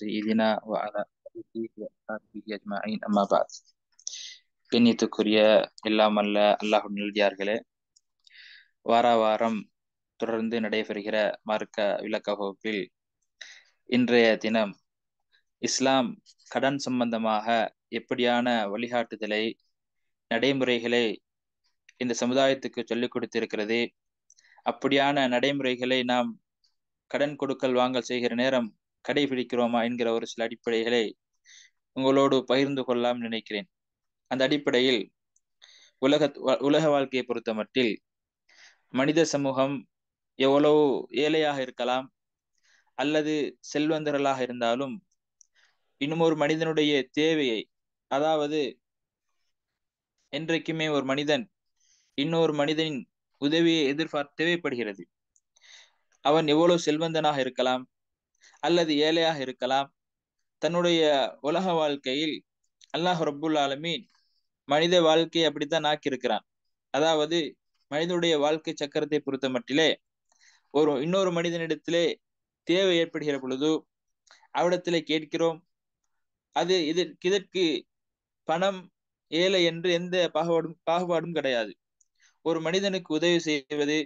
سيدنا وعلى آله وأصحابه أجمعين أما بعد கண்ணியத்துக்குரிய எல்லாமல்ல அல்லாஹ் நல்லடியார்களே வார வாரம் தொடர்ந்து நடைபெறுகிற மார்க்க விளக்க வகுப்பில் இன்றைய தினம் இஸ்லாம் கடன் சம்பந்தமாக எப்படியான வழிகாட்டுதலை நடைமுறைகளை இந்த சமுதாயத்துக்கு சொல்லிக் கொடுத்திருக்கிறது அப்படியான நடைமுறைகளை நாம் கடன் கொடுக்கல் வாங்கல் செய்கிற நேரம் கடைபிடிக்கிறோமா என்கிற ஒரு சில அடிப்படைகளை உங்களோடு பகிர்ந்து கொள்ளலாம் நினைக்கிறேன் அந்த அடிப்படையில் உலக உலக வாழ்க்கையை பொறுத்த மட்டில் மனித சமூகம் எவ்வளவு ஏழையாக இருக்கலாம் அல்லது செல்வந்தர்களாக இருந்தாலும் இன்னும் ஒரு மனிதனுடைய தேவையை அதாவது என்றைக்குமே ஒரு மனிதன் இன்னொரு மனிதனின் உதவியை எதிர்பார்த்து தேவைப்படுகிறது அவன் எவ்வளவு செல்வந்தனாக இருக்கலாம் அல்லது ஏழையாக இருக்கலாம் தன்னுடைய உலக வாழ்க்கையில் அல்லாஹ் ரபுல் ஆலமீன் மனித வாழ்க்கை அப்படித்தான் ஆக்கியிருக்கிறான் அதாவது மனிதனுடைய வாழ்க்கை சக்கரத்தை பொறுத்த மட்டிலே ஒரு இன்னொரு மனிதனிடத்திலே தேவை ஏற்படுகிற பொழுது அவடத்திலே கேட்கிறோம் அது இதற்கு இதற்கு பணம் ஏழை என்று எந்த பாகுபாடும் பாகுபாடும் கிடையாது ஒரு மனிதனுக்கு உதவி செய்வது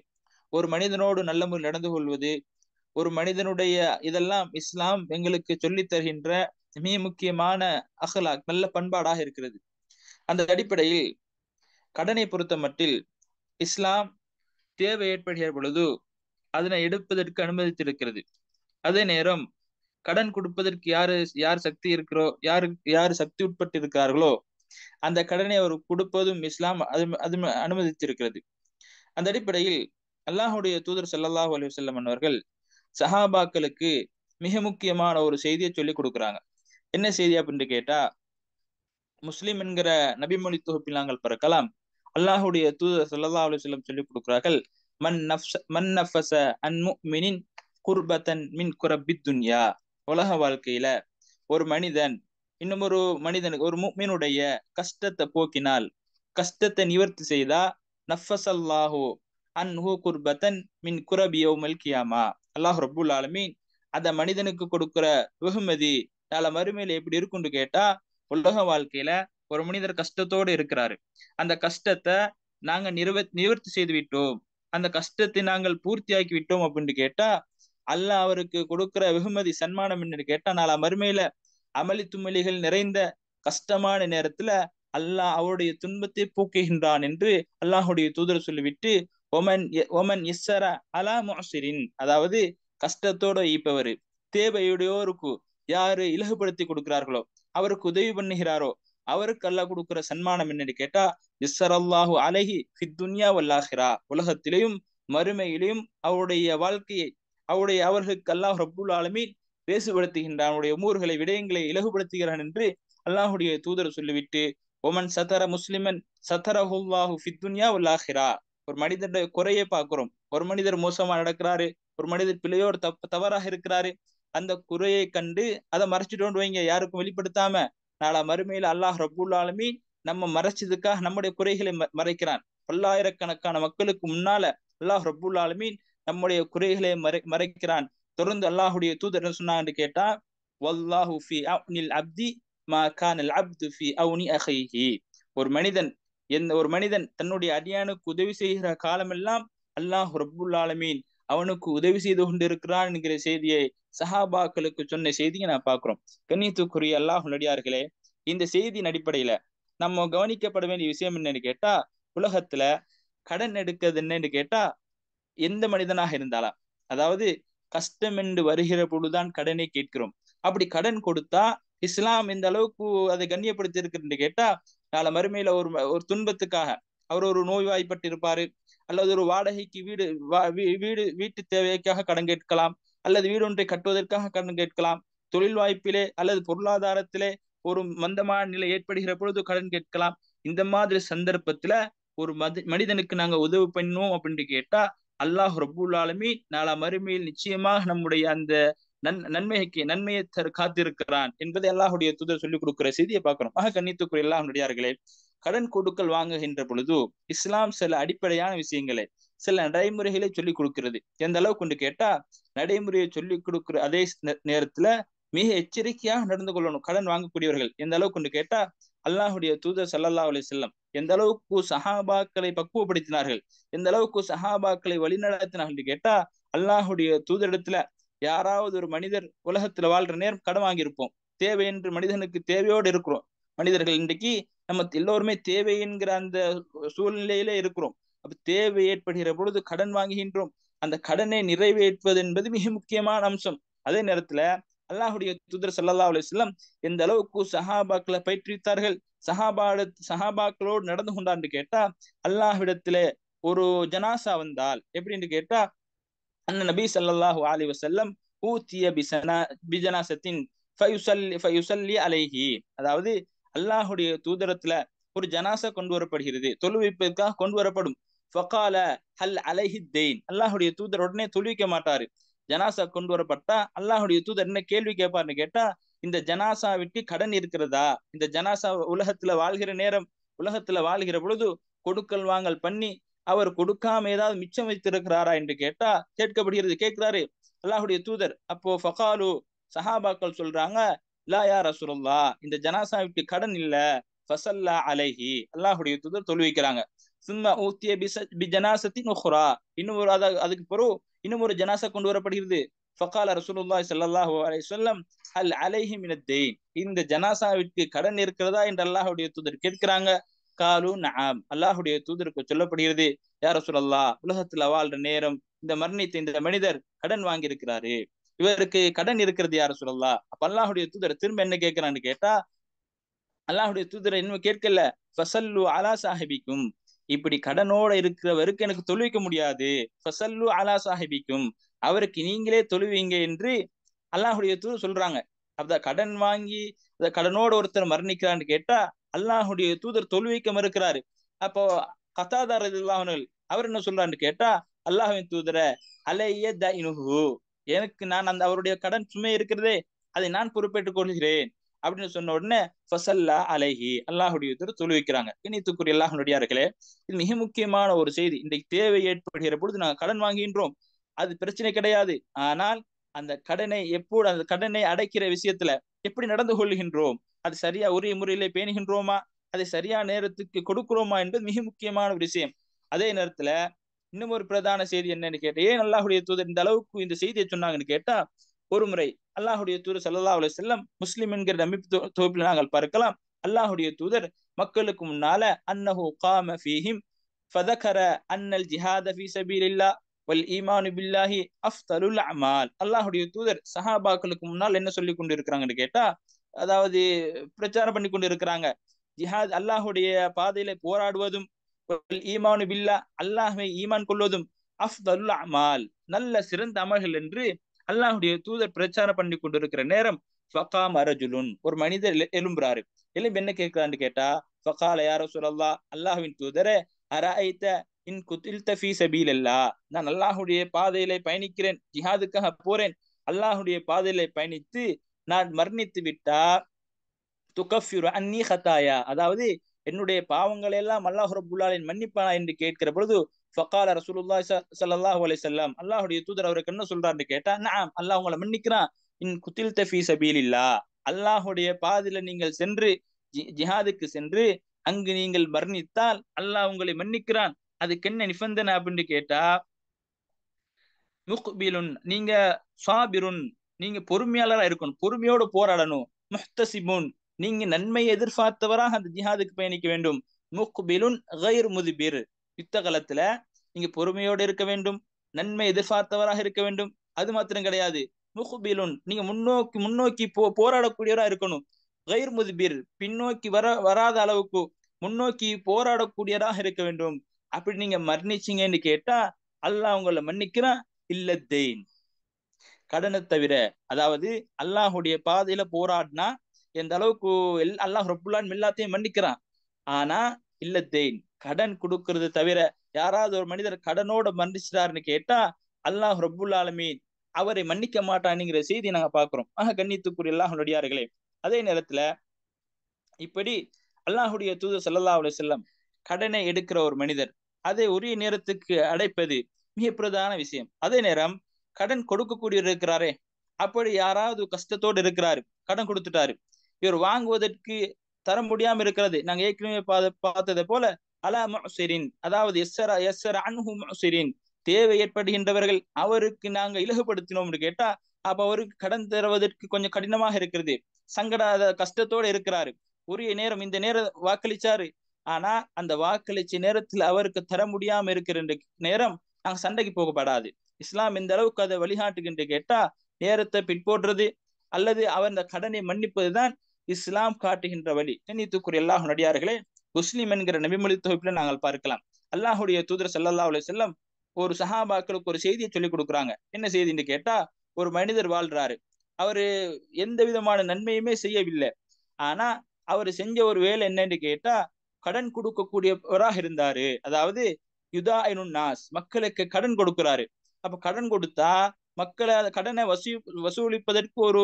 ஒரு மனிதனோடு நல்ல முறையில் நடந்து கொள்வது ஒரு மனிதனுடைய இதெல்லாம் இஸ்லாம் எங்களுக்கு சொல்லி தருகின்ற மிக முக்கியமான அகலா நல்ல பண்பாடாக இருக்கிறது அந்த அடிப்படையில் கடனை பொறுத்த மட்டில் இஸ்லாம் தேவை ஏற்படுகிற பொழுது அதனை எடுப்பதற்கு அனுமதித்திருக்கிறது அதே நேரம் கடன் கொடுப்பதற்கு யாரு யார் சக்தி இருக்கிறோ யாரு யாரு சக்தி உட்பட்டு இருக்கிறார்களோ அந்த கடனை அவர் கொடுப்பதும் இஸ்லாம் அது அது அனுமதித்திருக்கிறது அந்த அடிப்படையில் அல்லாஹுடைய தூதர் சல்லாஹூ அலி வல்லம் அவர்கள் சஹாபாக்களுக்கு மிக முக்கியமான ஒரு செய்தியை சொல்லி கொடுக்குறாங்க என்ன செய்தி அப்படின்னு கேட்டா முஸ்லீம் என்கிற நபிமொழி தொகுப்பில் நாங்கள் பிறக்கலாம் அல்லாஹுடைய தூதர் சல்லா அலுவலம் சொல்லிக் கொடுக்கிறார்கள் மன் நஃப்ச மன் நஃபச அன் குர்பத்தன் மின் குரபி துன்யா உலக வாழ்க்கையில ஒரு மனிதன் இன்னும் ஒரு மனிதனுக்கு ஒரு முக்மினுடைய கஷ்டத்தை போக்கினால் கஷ்டத்தை நிவர்த்தி செய்தா அன் அன்ஹு குர்பத்தன் மின் குரபியோ மல்கியாமா அல்லாஹ் ரபுல் ஆலமீன் அந்த மனிதனுக்கு கொடுக்குற வெகுமதி நல்ல மறுமையில எப்படி இருக்கும்னு கேட்டா உலக வாழ்க்கையில ஒரு மனிதர் கஷ்டத்தோடு இருக்கிறாரு அந்த கஷ்டத்தை நாங்க நிறுவ நிவர்த்தி செய்து விட்டோம் அந்த கஷ்டத்தை நாங்கள் பூர்த்தி ஆக்கி விட்டோம் அப்படின்னு கேட்டா அல்ல அவருக்கு கொடுக்குற வெகுமதி சன்மானம் என்று கேட்டா நாளா மறுமையில அமளி தும்மலிகள் நிறைந்த கஷ்டமான நேரத்துல அல்லாஹ் அவருடைய துன்பத்தை போக்குகின்றான் என்று அல்லாஹுடைய தூதர் சொல்லிவிட்டு ஒமன் இஸ்ஸர அலா முசிரின் அதாவது கஷ்டத்தோட ஈப்பவர் தேவையுடையோருக்கு யாரு இலகுபடுத்தி கொடுக்கிறார்களோ அவருக்கு உதவி பண்ணுகிறாரோ அவருக்கு அல்ல கொடுக்கிற சன்மானம் என்னன்னு கேட்டா இஸ்ஸரல்லாஹு அலஹி துன்யா வல்லாஹிரா உலகத்திலையும் மறுமையிலையும் அவருடைய வாழ்க்கையை அவருடைய அவர்களுக்கு அல்லாஹ் ரபுல் ஆலமி பேசுபடுத்துகின்றான் அவருடைய மூர்களை விடயங்களை இலகுபடுத்துகிறான் என்று அல்லாஹுடைய தூதர் சொல்லிவிட்டு ஒமன் சதர முஸ்லிமன் சதரஹுல்லாஹு ஃபித்துன்யா உல்லாஹிரா ஒரு மனிதனுடைய குறையை பார்க்கிறோம் ஒரு மனிதர் மோசமா நடக்கிறாரு ஒரு மனிதர் பிள்ளையோ ஒரு தப்பு தவறாக இருக்கிறாரு அந்த குறையை கண்டு அதை மறைச்சிட்டோன்னு வைங்க யாருக்கும் வெளிப்படுத்தாம நாளா மறுமையில அல்லாஹ் ரபுல்லாலுமே நம்ம மறைச்சதுக்காக நம்முடைய குறைகளை மறைக்கிறான் பல்லாயிரக்கணக்கான மக்களுக்கு முன்னால அல்லாஹ் ரபுல்லாலுமே நம்முடைய குறைகளை மறை மறைக்கிறான் தொடர்ந்து அல்லாஹுடைய தூதர் என்ன சொன்னாங்கன்னு கேட்டா அப்தி மா அப்து ஃபி அவுனி அஹைஹி ஒரு மனிதன் எந்த ஒரு மனிதன் தன்னுடைய அடியானுக்கு உதவி செய்கிற காலமெல்லாம் அல்லாஹ் ரபுல் ஆலமீன் அவனுக்கு உதவி செய்து கொண்டிருக்கிறான் என்கிற செய்தியை சஹாபாக்களுக்கு சொன்ன செய்தியை நான் பார்க்கிறோம் கண்ணியத்துக்குரிய அல்லாஹ் நடிகார்களே இந்த செய்தியின் அடிப்படையில நம்ம கவனிக்கப்பட வேண்டிய விஷயம் என்னன்னு கேட்டா உலகத்துல கடன் எடுக்கிறது என்னன்னு கேட்டா எந்த மனிதனாக இருந்தாலும் அதாவது கஷ்டம் என்று வருகிற பொழுதுதான் கடனை கேட்கிறோம் அப்படி கடன் கொடுத்தா இஸ்லாம் இந்த அளவுக்கு அதை கண்ணியப்படுத்தி இருக்குன்னு கேட்டா நாளை மறுமையில ஒரு ஒரு துன்பத்துக்காக அவர் ஒரு நோய்வாய்ப்பட்டிருப்பாரு அல்லது ஒரு வாடகைக்கு வீடு வீடு வீட்டு தேவைக்காக கடன் கேட்கலாம் அல்லது வீடு ஒன்றை கட்டுவதற்காக கடன் கேட்கலாம் தொழில் வாய்ப்பிலே அல்லது பொருளாதாரத்திலே ஒரு மந்தமான நிலை ஏற்படுகிற பொழுது கடன் கேட்கலாம் இந்த மாதிரி சந்தர்ப்பத்துல ஒரு மனிதனுக்கு நாங்க உதவி பண்ணுவோம் அப்படின்னு கேட்டா அல்லாஹ் ரபுல்லாலுமே நாளா மறுமையில் நிச்சயமாக நம்முடைய அந்த நன் நன்மைக்கு நன்மையை காத்திருக்கிறான் என்பதை அல்லாஹுடைய தூதர் சொல்லிக் கொடுக்கிற செய்தியை பார்க்கிறோம் ஆக கண்ணித்துக்குரிய அல்லாஹுடையார்களே கடன் கொடுக்கல் வாங்குகின்ற பொழுது இஸ்லாம் சில அடிப்படையான விஷயங்களை சில நடைமுறைகளை சொல்லிக் கொடுக்கிறது எந்த அளவுக்கு கொண்டு கேட்டா நடைமுறையை சொல்லிக் கொடுக்கிற அதே நேரத்துல மிக எச்சரிக்கையாக நடந்து கொள்ளணும் கடன் வாங்கக்கூடியவர்கள் எந்த அளவுக்கு கொண்டு கேட்டா அல்லாஹுடைய தூதர் சல்லல்லா அலி செல்லம் எந்த அளவுக்கு சஹாபாக்களை பக்குவப்படுத்தினார்கள் எந்த அளவுக்கு சஹாபாக்களை வழிநடத்தினார்கள் கேட்டா அல்லாஹுடைய தூதரிடத்துல யாராவது ஒரு மனிதர் உலகத்துல வாழ்ற நேரம் கடன் வாங்கியிருப்போம் தேவை என்று மனிதனுக்கு தேவையோடு இருக்கிறோம் மனிதர்கள் இன்றைக்கு நம்ம எல்லோருமே தேவை என்கிற அந்த சூழ்நிலையிலே இருக்கிறோம் அப்ப தேவை ஏற்படுகிற பொழுது கடன் வாங்குகின்றோம் அந்த கடனை நிறைவேற்றுவது என்பது மிக முக்கியமான அம்சம் அதே நேரத்துல அல்லாஹுடைய தூதர் சல்லா அலுவலம் எந்த அளவுக்கு சஹாபாக்களை பயிற்றுவித்தார்கள் சஹாபாட சஹாபாக்களோடு நடந்து கொண்டான்னு கேட்டா அல்லாஹ்விடத்துல ஒரு ஜனாசா வந்தால் எப்படின்னு கேட்டா அண்ணன் நபி சல்லாஹூ அலி வசல்லம் ஊத்திய பிசனா பிஜனாசத்தின் அலைஹி அதாவது அல்லாஹுடைய தூதரத்துல ஒரு ஜனாசா கொண்டு வரப்படுகிறது தொழுவிப்பதற்காக கொண்டு வரப்படும் ஃபகால ஹல் அலைஹி தெயின் அல்லாஹுடைய தூதர் உடனே தொழுவிக்க மாட்டாரு ஜனாசா கொண்டு வரப்பட்டா அல்லாஹுடைய தூதர் என்ன கேள்வி கேட்பாருன்னு கேட்டா இந்த ஜனாசா விட்டு கடன் இருக்கிறதா இந்த ஜனாசா உலகத்துல வாழ்கிற நேரம் உலகத்துல வாழ்கிற பொழுது கொடுக்கல் வாங்கல் பண்ணி அவர் கொடுக்காம ஏதாவது மிச்சம் வைத்திருக்கிறாரா என்று கேட்டா கேட்கப்படுகிறது கேட்கிறாரு அல்லாஹுடைய தூதர் அப்போ ஃபகாலு சஹாபாக்கள் சொல்றாங்க இல்லா யார் அசுரல்லா இந்த விட்டு கடன் இல்ல ஃபசல்லா அலைஹி அல்லாஹுடைய தூதர் தொழுவிக்கிறாங்க சும்மா ஊத்திய பி ஜனாசத்தி நுஹ்ரா இன்னும் ஒரு அத அதுக்கு பிறகு இன்னும் ஒரு ஜனாசா கொண்டு வரப்படுகிறது ஃபகால ரசூலுல்லாஹி ஸல்லல்லாஹு அலைஹி வஸல்லம் அல் அலைஹி மினத்தெயின் இந்த ஜனாசாவிற்கு கடன் இருக்கிறதா என்று அல்லாஹுடைய தூதர் கேட்கிறாங்க காலு நாம் அல்லாஹுடைய தூதருக்கு சொல்லப்படுகிறது யார சொல்லல்லா உலகத்துல வாழ்ற நேரம் இந்த மரணித்த இந்த மனிதர் கடன் வாங்கி இருக்கிறாரு இவருக்கு கடன் இருக்கிறது யார சொல்லல்லா அப்ப அல்லாஹுடைய தூதர் திரும்ப என்ன கேட்கிறான்னு கேட்டா அல்லாஹுடைய தூதர் இன்னும் கேட்கல ஃபசல்லு அலா சாஹிபிக்கும் இப்படி கடனோட இருக்கிறவருக்கு எனக்கு தொழுவிக்க முடியாது ஃபசல்லு அலா சாஹிபிக்கும் அவருக்கு நீங்களே தொழுவீங்க என்று அல்லாஹுடைய தூதர் சொல்றாங்க அப்ப கடன் வாங்கி அந்த கடனோட ஒருத்தர் மரணிக்கிறான்னு கேட்டா அல்லாஹுடைய தூதர் தொழுவிக்க மறுக்கிறாரு அப்போ கத்தாதார் இல்லாமல் அவர் என்ன சொல்றான்னு கேட்டா அல்லாஹுவின் தூதர அலைய த இனுகு எனக்கு நான் அந்த அவருடைய கடன் சுமை இருக்கிறதே அதை நான் பொறுப்பேற்றுக் கொள்கிறேன் அப்படின்னு சொன்ன உடனே ஃபசல்லா அலைஹி அல்லாஹுடைய தூதர் தொழுவிக்கிறாங்க அல்லாஹனுடைய அல்லாஹனுடையார்களே இது மிக முக்கியமான ஒரு செய்தி இன்றைக்கு தேவை ஏற்படுகிற பொழுது நாங்கள் கடன் வாங்குகின்றோம் அது பிரச்சனை கிடையாது ஆனால் அந்த கடனை எப்போது அந்த கடனை அடைக்கிற விஷயத்துல எப்படி நடந்து கொள்கின்றோம் அது சரியா உரிய முறையிலே பேணுகின்றோமா அதை சரியா நேரத்துக்கு கொடுக்கிறோமா என்பது மிக முக்கியமான ஒரு விஷயம் அதே நேரத்துல இன்னும் ஒரு பிரதான செய்தி என்னன்னு கேட்டேன் ஏன் அல்லாஹுடைய தூதர் இந்த அளவுக்கு இந்த செய்தியை சொன்னாங்கன்னு கேட்டா ஒரு முறை அல்லாஹுடைய தூதர் சல்லா அலி செல்லம் முஸ்லிம் என்கிற அமைப்பு தொகுப்பில் நாங்கள் பார்க்கலாம் அல்லாஹுடைய தூதர் மக்களுக்கு முன்னால அன்னஹு காம ஃபீஹிம் ஃபதகர அன்னல் ஜிஹாத் ஃபி வல் ஈமானு பில்லாஹி அஃப்தலுல் அமால் அல்லாஹுடைய தூதர் சஹாபாக்களுக்கு முன்னால் என்ன சொல்லி கொண்டு இருக்கிறாங்கன்னு கேட்டா அதாவது பிரச்சாரம் பண்ணி கொண்டு இருக்கிறாங்க ஜிஹாத் அல்லாஹுடைய பாதையில போராடுவதும் ஈமானு பில்லா அல்லாஹை ஈமான் கொள்வதும் அஃப்தலுல் அமால் நல்ல சிறந்த அமல்கள் என்று அல்லாஹுடைய தூதர் பிரச்சாரம் பண்ணி கொண்டிருக்கிற நேரம் ஃபகாம் அரஜுலுன் ஒரு மனிதர் எழும்புறாரு எலும்பு என்ன கேட்கிறான்னு கேட்டா ஃபகால யார சொல்லல்லா அல்லாஹுவின் தூதரே அரைத்த இன் குத்தில் தஃபி சபீல் அல்லா நான் அல்லாஹுடைய பாதையிலே பயணிக்கிறேன் ஜிஹாதுக்காக போறேன் அல்லாஹுடைய பாதையிலே பயணித்து நான் மரணித்து விட்டா துகஃபியுர் அந்நி ஹத்தாயா அதாவது என்னுடைய பாவங்களை எல்லாம் அல்லாஹ் ரபுல்லாலின் மன்னிப்பானா என்று கேட்கிற பொழுது ஃபக்கால ரசூலுல்லா சல்லாஹூ அலை செல்லாம் அல்லாஹுடைய தூதர் அவருக்கு என்ன சொல்றாருன்னு கேட்டா நான் அல்லாஹ் உங்களை மன்னிக்கிறான் இன் குத்தில் தஃபி சபீல் இல்லா அல்லாஹுடைய பாதையில நீங்கள் சென்று ஜிஹாதுக்கு சென்று அங்கு நீங்கள் மரணித்தால் அல்லாஹ் உங்களை மன்னிக்கிறான் அதுக்கு என்ன நிபந்தனை அப்படின்னு கேட்டா முக்பிலுன் நீங்க சாபிருன் நீங்க பொறுமையாளரா இருக்கணும் பொறுமையோட போராடணும் முஹ்தசிபுன் நீங்க நன்மை எதிர்பார்த்தவராக அந்த ஜிஹாதுக்கு பயணிக்க வேண்டும் முக்பிலுன் கயிர் யுத்த காலத்துல நீங்க பொறுமையோடு இருக்க வேண்டும் நன்மை எதிர்பார்த்தவராக இருக்க வேண்டும் அது மாத்திரம் கிடையாது முகுபிலுன் நீங்க முன்னோக்கி முன்னோக்கி போ போராடக்கூடியவரா இருக்கணும் கயிர் முதுபீர் பின்னோக்கி வர வராத அளவுக்கு முன்னோக்கி போராடக்கூடியதாக இருக்க வேண்டும் அப்படி நீங்க மரணிச்சீங்கன்னு கேட்டா அல்லாஹ் உங்களை மன்னிக்கிறான் இல்ல தேன் கடனை தவிர அதாவது அல்லாஹுடைய பாதையில போராடினா எந்த அளவுக்கு எல் அல்லாஹ் ரொப்புல்லான் எல்லாத்தையும் மன்னிக்கிறான் ஆனா இல்ல தேன் கடன் கொடுக்கறது தவிர யாராவது ஒரு மனிதர் கடனோட மன்னிச்சிட்டாருன்னு கேட்டா அல்லாஹ் ரொப்புல் அவரை மன்னிக்க மாட்டானுங்கிற செய்தி நாங்க பாக்குறோம் ஆக எல்லாம் அல்லாஹனுடையார்களே அதே நேரத்துல இப்படி அல்லாஹுடைய தூது செல்லல்லா அவளை செல்லம் கடனை எடுக்கிற ஒரு மனிதர் அதை உரிய நேரத்துக்கு அடைப்பது மிக பிரதான விஷயம் அதே நேரம் கடன் கொடுக்கக்கூடிய இருக்கிறாரே அப்படி யாராவது கஷ்டத்தோடு இருக்கிறாரு கடன் கொடுத்துட்டாரு இவர் வாங்குவதற்கு தர முடியாம இருக்கிறது நாங்க ஏற்கனவே பார்த்ததை போல அலாம முசிரின் அதாவது எஸ்ஸரா எஸ்ஸர் அன்ஹு தேவை ஏற்படுகின்றவர்கள் அவருக்கு நாங்க இலகுபடுத்தினோம்னு கேட்டா அப்ப அவருக்கு கடன் தருவதற்கு கொஞ்சம் கடினமாக இருக்கிறது சங்கடாத கஷ்டத்தோட இருக்கிறாரு உரிய நேரம் இந்த நேரம் வாக்களிச்சாரு ஆனா அந்த வாக்களிச்ச நேரத்துல அவருக்கு தர முடியாம இருக்கிற நேரம் நாங்க சண்டைக்கு போகப்படாது இஸ்லாம் இந்த அளவுக்கு அதை வழிகாட்டுகின்ற கேட்டா நேரத்தை பின்போடுறது அல்லது அவர் அந்த கடனை மன்னிப்பதுதான் இஸ்லாம் காட்டுகின்ற வழி கண்ணியத்துக்குரிய எல்லா நடிகார்களே முஸ்லீம் என்கிற நபிமொழி தொகுப்புல நாங்கள் பார்க்கலாம் அல்லாஹுடைய தூதர் சல்லா அலி செல்லம் ஒரு சஹாபாக்களுக்கு ஒரு செய்தியை சொல்லிக் கொடுக்குறாங்க என்ன செய்தின்னு கேட்டா ஒரு மனிதர் வாழ்றாரு அவரு எந்த விதமான நன்மையுமே செய்யவில்லை ஆனா அவர் செஞ்ச ஒரு வேலை என்னன்னு கேட்டா கடன் கொடுக்கக்கூடியவராக இருந்தாரு அதாவது யுதா நாஸ் மக்களுக்கு கடன் கொடுக்கிறாரு அப்ப கடன் கொடுத்தா மக்களை கடனை வசூ வசூலிப்பதற்கு ஒரு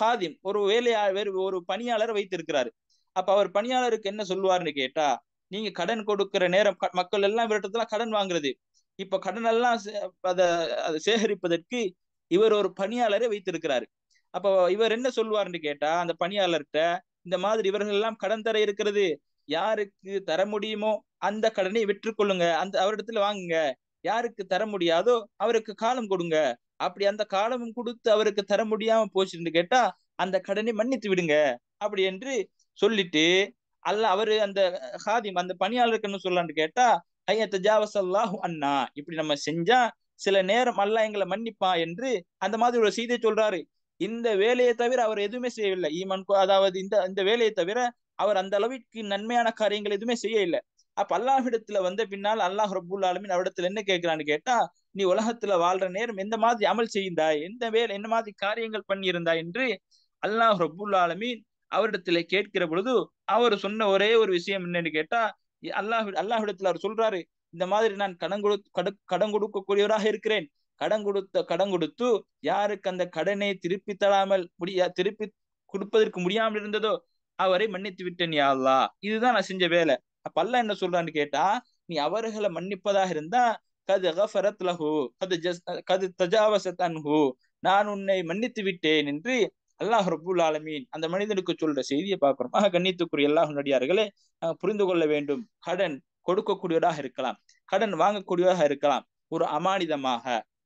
ஹாதிம் ஒரு வேலையா வேறு ஒரு பணியாளர் வைத்திருக்கிறாரு அப்ப அவர் பணியாளருக்கு என்ன சொல்லுவார்னு கேட்டா நீங்க கடன் கொடுக்கிற நேரம் மக்கள் எல்லாம் விரட்டத்துல கடன் வாங்குறது இப்ப கடன் எல்லாம் அதை சேகரிப்பதற்கு இவர் ஒரு பணியாளரை வைத்திருக்கிறாரு அப்போ இவர் என்ன சொல்லுவார்னு கேட்டா அந்த பணியாளர்கிட்ட இந்த மாதிரி இவர்கள் எல்லாம் கடன் தர இருக்கிறது யாருக்கு தர முடியுமோ அந்த கடனை விற்றுக்கொள்ளுங்க அந்த அவரிடத்துல வாங்குங்க யாருக்கு தர முடியாதோ அவருக்கு காலம் கொடுங்க அப்படி அந்த காலமும் கொடுத்து அவருக்கு தர முடியாம போச்சுன்னு கேட்டா அந்த கடனை மன்னித்து விடுங்க அப்படி என்று சொல்லிட்டு அல்ல அவரு அந்த ஹாதிம் அந்த என்ன சொல்லலான்னு கேட்டா ஐயா தஜாவசல்லாஹு அண்ணா இப்படி நம்ம செஞ்சா சில நேரம் அல்ல எங்களை மன்னிப்பா என்று அந்த மாதிரி ஒரு செய்தியை சொல்றாரு இந்த வேலையை தவிர அவர் எதுவுமே செய்யவில்லை ஈமன் அதாவது இந்த இந்த வேலையை தவிர அவர் அந்த அளவிற்கு நன்மையான காரியங்கள் எதுவுமே செய்ய இல்லை அப்ப அல்லாஹிடத்துல வந்த பின்னால் அல்லாஹ் ரபுல் ஆலமின் அவரிடத்துல என்ன கேட்கிறான்னு கேட்டா நீ உலகத்துல வாழ்ற நேரம் எந்த மாதிரி அமல் செய்தாய் எந்த வேலை என்ன மாதிரி காரியங்கள் பண்ணியிருந்தாய் என்று அல்லாஹ் ரபுல் ஆலமின் அவரிடத்துல கேட்கிற பொழுது அவர் சொன்ன ஒரே ஒரு விஷயம் என்னன்னு கேட்டா அல்லாஹ் அல்லாஹிடத்துல அவர் சொல்றாரு இந்த மாதிரி நான் கடன் கொடு கடன் கொடுக்கக்கூடியவராக இருக்கிறேன் கடன் கொடுத்த கடன் கொடுத்து யாருக்கு அந்த கடனை திருப்பி தராமல் முடியா திருப்பி கொடுப்பதற்கு முடியாமல் இருந்ததோ அவரை மன்னித்து விட்டேன் யாழ்லா இதுதான் நான் செஞ்ச வேலை அப்ப அல்ல என்ன சொல்றான்னு கேட்டா நீ அவர்களை மன்னிப்பதாக இருந்தா கது கஃபரத் லஹு கது ஜஸ் கது தஜாவசத் அன்ஹு நான் உன்னை மன்னித்து விட்டேன் என்று அல்லாஹ் ரபுல் ஆலமீன் அந்த மனிதனுக்கு சொல்ற செய்தியை பார்க்கிறோம் ஆக கண்ணித்துக்குரிய அல்லாஹ் நடிகார்களே புரிந்து கொள்ள வேண்டும் கடன் கொடுக்கக்கூடியதாக இருக்கலாம் கடன் வாங்கக்கூடியதாக இருக்கலாம் ஒரு அமானிதமாக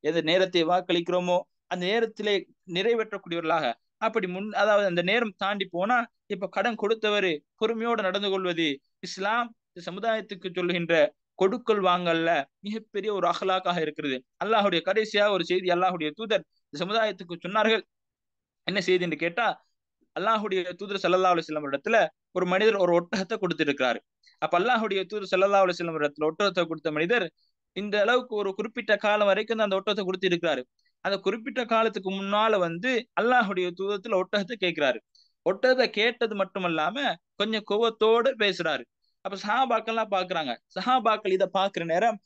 எந்த நேரத்தை வாக்களிக்கிறோமோ அந்த நேரத்திலே நிறைவேற்றக்கூடியவர்களாக அப்படி முன் அதாவது அந்த நேரம் தாண்டி போனா இப்ப கடன் கொடுத்தவர் பொறுமையோடு நடந்து கொள்வது இஸ்லாம் சமுதாயத்துக்கு சொல்லுகின்ற கொடுக்கல் வாங்கல்ல மிகப்பெரிய ஒரு அகலாக்காக இருக்கிறது அல்லாஹுடைய கடைசியா ஒரு செய்தி அல்லாஹுடைய தூதர் சமுதாயத்துக்கு சொன்னார்கள் என்ன செய்தி என்று கேட்டா அல்லாஹுடைய தூதர் சல்லா அலுவலம் இடத்துல ஒரு மனிதர் ஒரு ஒட்டகத்தை கொடுத்திருக்கிறாரு அப்ப அல்லாஹுடைய தூதர் சல்லா அலுவலம் இடத்துல ஒட்டகத்தை கொடுத்த மனிதர் இந்த அளவுக்கு ஒரு குறிப்பிட்ட காலம் வரைக்கும் அந்த ஒட்டகத்தை கொடுத்திருக்கிறாரு அந்த குறிப்பிட்ட காலத்துக்கு முன்னால வந்து அல்லாஹுடைய தூதத்துல ஒட்டகத்தை கேட்கிறாரு ஒட்டதை கேட்டது மட்டுமல்லாம கொஞ்சம் கோவத்தோடு பேசுறாரு அப்ப சஹாபாக்கள்லாம் பாக்குறாங்க சஹாபாக்கள் இதை பாக்குற நேரம்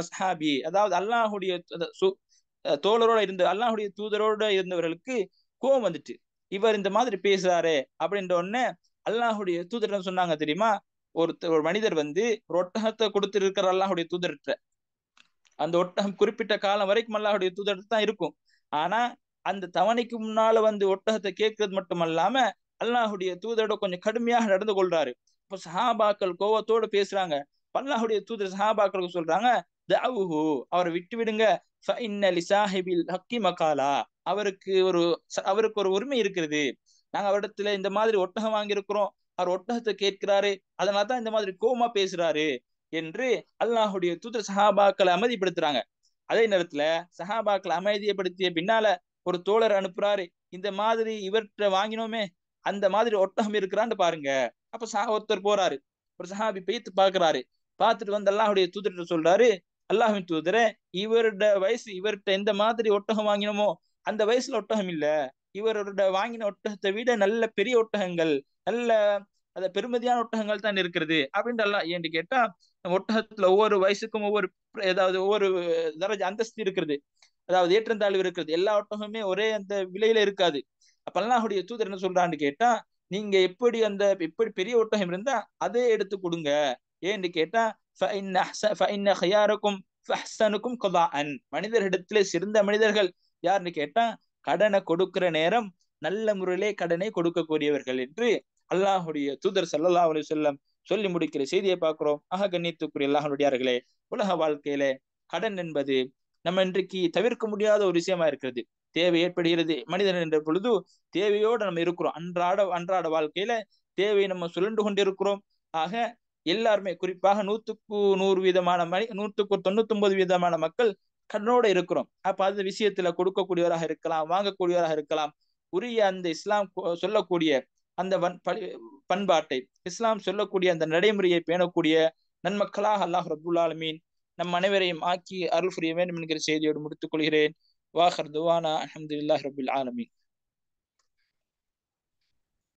அஸ்ஹாபி அதாவது அல்லாஹுடைய தோழரோட இருந்து அல்லாஹுடைய தூதரோட இருந்தவர்களுக்கு கோவம் வந்துட்டு இவர் இந்த மாதிரி பேசுறாரு அப்படின்ற உடனே அல்லாஹுடைய தூதர் சொன்னாங்க தெரியுமா ஒருத்தர் ஒரு மனிதர் வந்து ஒரு ஒட்டகத்தை கொடுத்துருக்கிற அல்லாஹுடைய தூதர்கிட்ட அந்த ஒட்டகம் குறிப்பிட்ட காலம் வரைக்கும் அல்லாஹுடைய தூதர்கிட்ட தான் இருக்கும் ஆனா அந்த தவணைக்கு முன்னால வந்து ஒட்டகத்தை கேட்கறது மட்டும் அல்லாம அல்லாஹுடைய தூதரோட கொஞ்சம் கடுமையாக நடந்து கொள்றாரு இப்ப சஹாபாக்கள் கோவத்தோடு பேசுறாங்க அல்லாஹுடைய தூதர் சஹாபாக்களுக்கு சொல்றாங்க தவுஹு அவரை விட்டு விடுங்க ஹக்கி மகாலா அவருக்கு ஒரு அவருக்கு ஒரு உரிமை இருக்கிறது நாங்க அவரிடத்துல இந்த மாதிரி ஒட்டகம் வாங்கியிருக்கிறோம் அவர் ஒட்டகத்தை கேட்கிறாரு அதனாலதான் இந்த மாதிரி கோமா பேசுறாரு என்று அல்லாஹுடைய தூதர் சஹாபாக்களை அமைதிப்படுத்துறாங்க அதே நேரத்துல சஹாபாக்களை அமைதியப்படுத்திய பின்னால ஒரு தோழர் அனுப்புறாரு இந்த மாதிரி இவர்கிட்ட வாங்கினோமே அந்த மாதிரி ஒட்டகம் இருக்கிறான்னு பாருங்க அப்ப சா ஒருத்தர் போறாரு ஒரு சஹாபி பெய்த்து பாக்குறாரு பார்த்துட்டு வந்து அல்லாஹுடைய தூதர்கிட்ட சொல்றாரு அல்லாஹின் தூதர இவரோட வயசு இவர்கிட்ட எந்த மாதிரி ஒட்டகம் வாங்கினோமோ அந்த வயசுல ஒட்டகம் இல்ல இவரோட வாங்கின ஒட்டகத்தை விட நல்ல பெரிய ஒட்டகங்கள் நல்ல அந்த பெருமதியான ஒட்டகங்கள் தான் இருக்கிறது அப்படின்ட்டு எல்லாம் ஏன்னு கேட்டா ஒட்டகத்துல ஒவ்வொரு வயசுக்கும் ஒவ்வொரு ஏதாவது ஒவ்வொரு தரஜ அந்தஸ்து இருக்கிறது அதாவது ஏற்றந்தாழ்வு இருக்கிறது எல்லா ஒட்டகமே ஒரே அந்த விலையில இருக்காது அப்ப அல்லாஹுடைய தூதர் என்ன சொல்றான்னு கேட்டா நீங்க எப்படி அந்த எப்படி பெரிய ஒட்டகம் இருந்தா அதே எடுத்து கொடுங்க ஏன்னு கேட்டா ஃபஹ்சனுக்கும் கொதாஅன் சிறந்த மனிதர்கள் யாருன்னு கேட்டா கடனை கொடுக்கிற நேரம் நல்ல முறையிலே கடனை கொடுக்கக்கூடியவர்கள் என்று அல்லாஹுடைய தூதர் சல்லா அலி சொல்லம் சொல்லி முடிக்கிற செய்தியை பார்க்கிறோம் ஆக கண்ணியத்துக்குரிய அல்லாஹனுடையார்களே உலக வாழ்க்கையிலே கடன் என்பது நம்ம இன்றைக்கு தவிர்க்க முடியாத ஒரு விஷயமா இருக்கிறது தேவை ஏற்படுகிறது மனிதன் என்ற பொழுது தேவையோடு நம்ம இருக்கிறோம் அன்றாட அன்றாட வாழ்க்கையில தேவையை நம்ம சுழண்டு கொண்டிருக்கிறோம் ஆக எல்லாருமே குறிப்பாக நூத்துக்கு நூறு வீதமான மணி நூத்துக்கு தொண்ணூத்தி ஒன்பது விதமான மக்கள் கடனோட இருக்கிறோம் அப்ப அந்த விஷயத்துல கொடுக்கக்கூடியவராக இருக்கலாம் வாங்கக்கூடியவராக இருக்கலாம் உரிய அந்த இஸ்லாம் சொல்லக்கூடிய அந்த பண்பாட்டை இஸ்லாம் சொல்லக்கூடிய அந்த நடைமுறையை பேணக்கூடிய நன்மக்களாக அல்லாஹ் ரபுல்லாலுமீன் நம் அனைவரையும் ஆக்கி அருள் புரிய வேண்டும் என்கிற செய்தியோடு முடித்துக் கொள்கிறேன் வாஹர் துவானா அஹமதுல்லாஹ் ரபுல் ஆலமின்